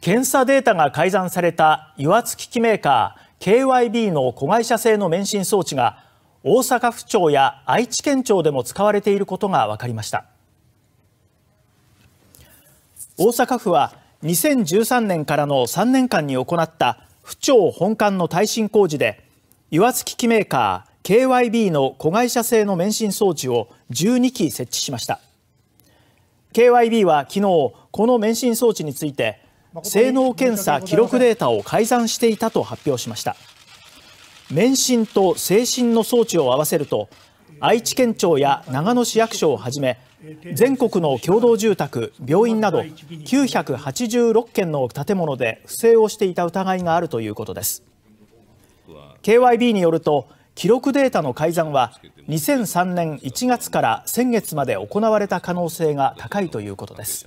検査データが改ざんされた油圧機器メーカー KYB の子会社製の免震装置が大阪府庁や愛知県庁でも使われていることが分かりました大阪府は2013年からの3年間に行った府庁本館の耐震工事で油圧機器メーカー KYB の子会社製の免震装置を12基設置しました KYB は昨日この免震装置について性能検査記録データを改ざんしていたと発表しました免震と精震の装置を合わせると愛知県庁や長野市役所をはじめ全国の共同住宅病院など986件の建物で不正をしていた疑いがあるということです KYB によると記録データの改ざんは2003年1月から先月まで行われた可能性が高いということです。